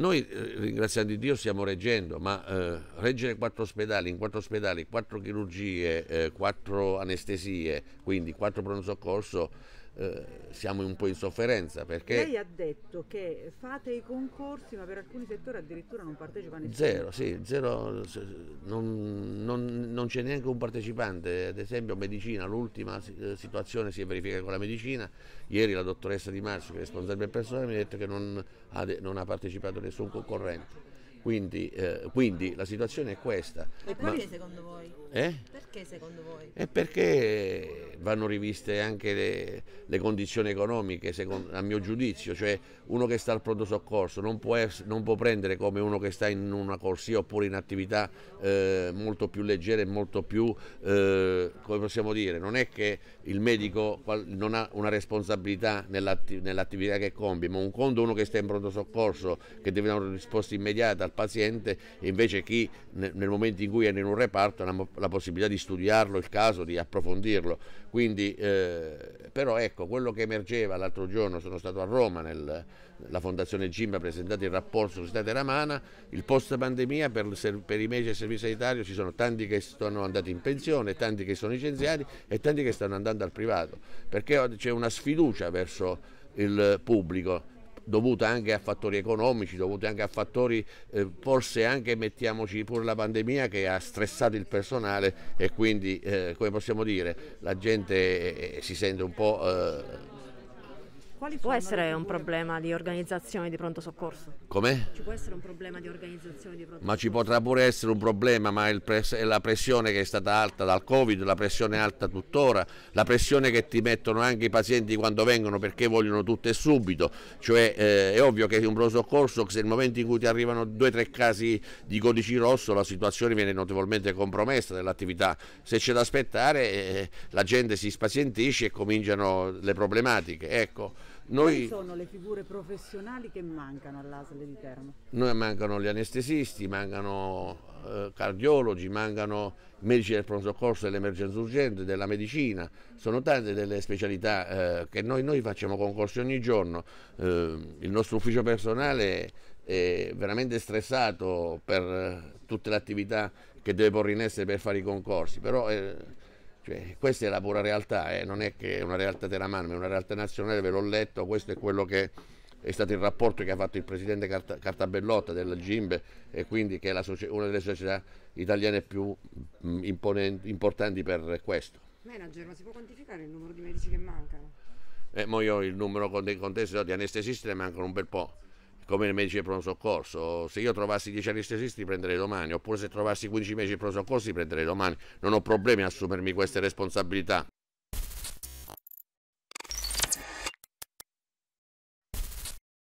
Noi, eh, ringraziando Dio, stiamo reggendo, ma eh, reggere quattro ospedali, in quattro ospedali, quattro chirurgie, eh, quattro anestesie, quindi quattro pronto soccorso, eh, siamo un po' in sofferenza perché... Lei ha detto che fate i concorsi ma per alcuni settori addirittura non partecipa nessuno. Zero, sì, zero, non, non, non c'è neanche un partecipante, ad esempio medicina, l'ultima eh, situazione si verifica con la medicina, ieri la dottoressa Di marzo che è responsabile del personale mi ha detto che non ha, non ha partecipato nessun concorrente. Quindi, eh, quindi, la situazione è questa. E perché ma, secondo voi? Eh? Perché secondo voi? È perché vanno riviste anche le, le condizioni economiche, secondo, a mio giudizio, cioè uno che sta al pronto soccorso non può, essere, non può prendere come uno che sta in una corsia oppure in attività eh, molto più leggere, molto più, eh, come possiamo dire, non è che il medico non ha una responsabilità nell'attività che compie, ma un conto uno che sta in pronto soccorso, che deve dare una risposta immediata al paziente, invece chi nel momento in cui è in un reparto ha la possibilità di studiarlo il caso, di approfondirlo. Quindi, eh, però ecco, quello che emergeva l'altro giorno, sono stato a Roma nel, la Fondazione GIM ha presentato il rapporto sulla di Ramana, il post pandemia per, per, i medici e il servizio sanitario ci sono tanti che sono andati in pensione, tanti che sono licenziati e tanti che stanno andando al privato, perché c'è una sfiducia verso il pubblico dovuta anche a fattori economici, dovute anche a fattori, eh, forse anche mettiamoci pure la pandemia che ha stressato il personale e quindi, eh, come possiamo dire, la gente eh, si sente un po' eh, quali può essere un problema di organizzazione di pronto soccorso? Come? Ci può essere un problema di organizzazione di pronto ma soccorso? Ma ci potrà pure essere un problema, ma pres è la pressione che è stata alta dal Covid, la pressione alta tuttora, la pressione che ti mettono anche i pazienti quando vengono perché vogliono tutto e subito. Cioè eh, è ovvio che un pronto soccorso, se nel momento in cui ti arrivano due o tre casi di codici rosso, la situazione viene notevolmente compromessa dell'attività. Se c'è da aspettare, eh, la gente si spazientisce e cominciano le problematiche. Ecco. Noi, Quali sono le figure professionali che mancano all'ASL di Teramo? Noi mancano gli anestesisti, mancano eh, cardiologi, mancano medici del pronto soccorso, dell'emergenza urgente, della medicina. Sono tante delle specialità eh, che noi, noi, facciamo concorsi ogni giorno. Eh, il nostro ufficio personale è veramente stressato per eh, tutte le attività che deve porre in essere per fare i concorsi, però eh, questa è la pura realtà, eh, non è che è una realtà teramana, ma è una realtà nazionale, ve l'ho letto, questo è quello che è stato il rapporto che ha fatto il presidente Carta, Cartabellotta della Gimbe e quindi che è la, una delle società italiane più mh, mm, importanti per questo. Manager, ma si può quantificare il numero di medici che mancano? Eh, mo io il numero con dei contesti di anestesisti ne mancano un bel po' come il medice di pronto soccorso. Se io trovassi 10 anestesisti li prenderei domani, oppure se trovassi 15 medici di pronto soccorso li prenderei domani. Non ho problemi a assumermi queste responsabilità.